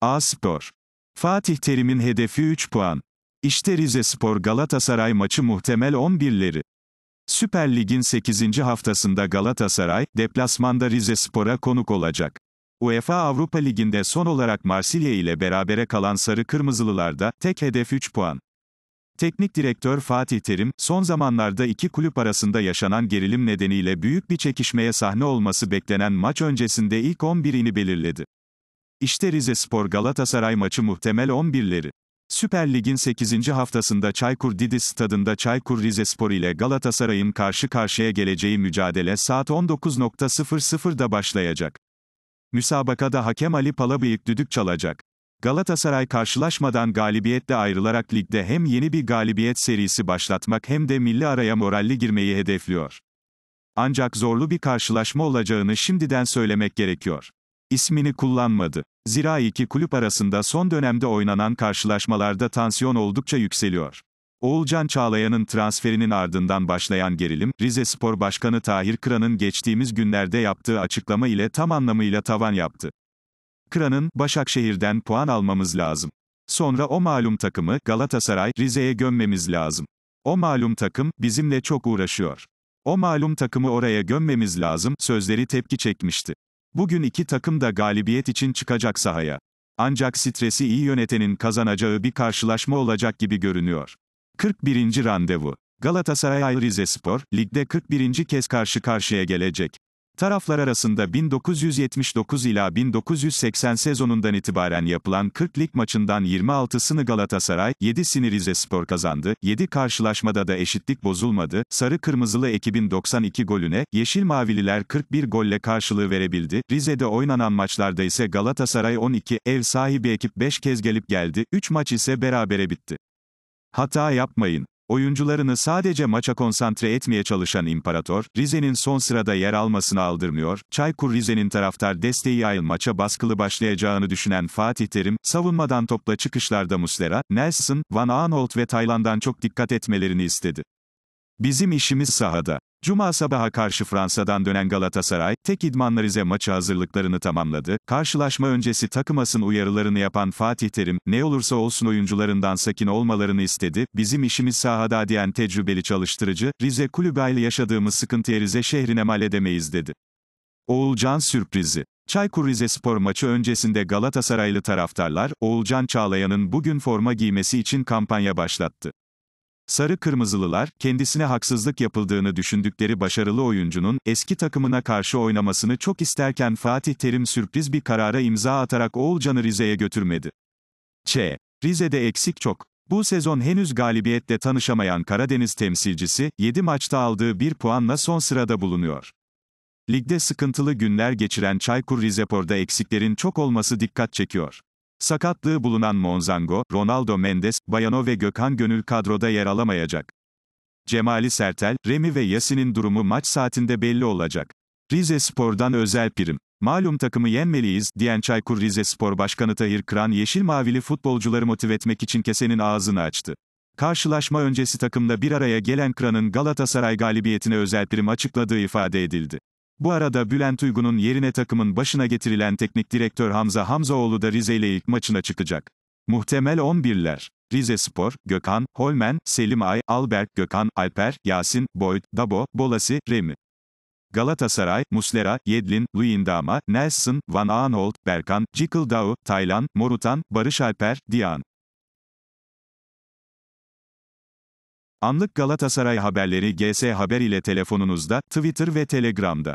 A Spor. Fatih Terim'in hedefi 3 puan. İşte Rize Spor Galatasaray maçı muhtemel 11'leri. Süper Lig'in 8. haftasında Galatasaray, deplasmanda Rize Spor'a konuk olacak. UEFA Avrupa Ligi'nde son olarak Marsilya ile berabere kalan Sarı Kırmızılılarda, tek hedef 3 puan. Teknik direktör Fatih Terim, son zamanlarda iki kulüp arasında yaşanan gerilim nedeniyle büyük bir çekişmeye sahne olması beklenen maç öncesinde ilk 11'ini belirledi. İşte Rize Spor Galatasaray maçı muhtemel 11'leri. Süper Lig'in 8. haftasında Çaykur Didis stadında Çaykur Rize Spor ile Galatasaray'ın karşı karşıya geleceği mücadele saat 19.00'da başlayacak. Müsabakada hakem Ali Palabıyık düdük çalacak. Galatasaray karşılaşmadan galibiyetle ayrılarak ligde hem yeni bir galibiyet serisi başlatmak hem de milli araya moralli girmeyi hedefliyor. Ancak zorlu bir karşılaşma olacağını şimdiden söylemek gerekiyor ismini kullanmadı. Zira iki kulüp arasında son dönemde oynanan karşılaşmalarda tansiyon oldukça yükseliyor. Oğulcan Çağlayan'ın transferinin ardından başlayan gerilim, Rize Spor Başkanı Tahir Kıran'ın geçtiğimiz günlerde yaptığı açıklama ile tam anlamıyla tavan yaptı. Kıran'ın, Başakşehir'den puan almamız lazım. Sonra o malum takımı, Galatasaray, Rize'ye gömmemiz lazım. O malum takım, bizimle çok uğraşıyor. O malum takımı oraya gömmemiz lazım, sözleri tepki çekmişti. Bugün iki takım da galibiyet için çıkacak sahaya. Ancak stresi iyi yönetenin kazanacağı bir karşılaşma olacak gibi görünüyor. 41. randevu. Galatasaray Spor ligde 41. kez karşı karşıya gelecek. Taraflar arasında 1979 ila 1980 sezonundan itibaren yapılan 40 lig maçından 26'sını Galatasaray, 7'sini Rize Spor kazandı, 7 karşılaşmada da eşitlik bozulmadı, Sarı Kırmızılı ekibin 92 golüne, Yeşil Mavililer 41 golle karşılığı verebildi, Rize'de oynanan maçlarda ise Galatasaray 12, ev sahibi ekip 5 kez gelip geldi, 3 maç ise berabere bitti. Hata yapmayın. Oyuncularını sadece maça konsantre etmeye çalışan İmparator, Rize'nin son sırada yer almasını aldırmıyor, Çaykur Rize'nin taraftar desteği ayıl maça baskılı başlayacağını düşünen Fatih Terim, savunmadan topla çıkışlarda Muslera, Nelson, Van Aanholt ve Taylan'dan çok dikkat etmelerini istedi. Bizim işimiz sahada. Cuma sabaha karşı Fransa'dan dönen Galatasaray, tek idmanla Rize maçı hazırlıklarını tamamladı. Karşılaşma öncesi takımasın uyarılarını yapan Fatih Terim, ne olursa olsun oyuncularından sakin olmalarını istedi. Bizim işimiz sahada diyen tecrübeli çalıştırıcı, Rize kulübüyle yaşadığımız sıkıntıya Rize şehrine mal edemeyiz dedi. Oğulcan sürprizi. Çaykur Rize spor maçı öncesinde Galatasaraylı taraftarlar, Oğulcan Çağlayan'ın bugün forma giymesi için kampanya başlattı. Sarı Kırmızılılar, kendisine haksızlık yapıldığını düşündükleri başarılı oyuncunun, eski takımına karşı oynamasını çok isterken Fatih Terim sürpriz bir karara imza atarak Oğulcan'ı Rize'ye götürmedi. Ç. Rize'de eksik çok. Bu sezon henüz galibiyetle tanışamayan Karadeniz temsilcisi, 7 maçta aldığı 1 puanla son sırada bulunuyor. Ligde sıkıntılı günler geçiren Çaykur Rizepor'da eksiklerin çok olması dikkat çekiyor. Sakatlığı bulunan Monzango, Ronaldo Mendes, Bayano ve Gökhan Gönül kadroda yer alamayacak. Cemali Sertel, Remi ve Yasin'in durumu maç saatinde belli olacak. Rize Spor'dan özel prim. Malum takımı yenmeliyiz, diyen Çaykur Rize Spor Başkanı Tahir Kıran yeşil mavili futbolcuları motive etmek için kesenin ağzını açtı. Karşılaşma öncesi takımda bir araya gelen Kıran'ın Galatasaray galibiyetine özel prim açıkladığı ifade edildi. Bu arada Bülent Uygun'un yerine takımın başına getirilen teknik direktör Hamza Hamzaoğlu da Rize ile ilk maçına çıkacak. Muhtemel 11'ler. Rize Spor, Gökhan, Holmen, Selim Ay, Albert, Gökhan, Alper, Yasin, Boyd, Dabo, Bolasi, Remi. Galatasaray, Muslera, Yedlin, Luyendama, Nelson, Van Aanholt, Berkan, Cikildao, Taylan, Morutan, Barış Alper, Diyan. Anlık Galatasaray haberleri GS Haber ile telefonunuzda, Twitter ve Telegram'da.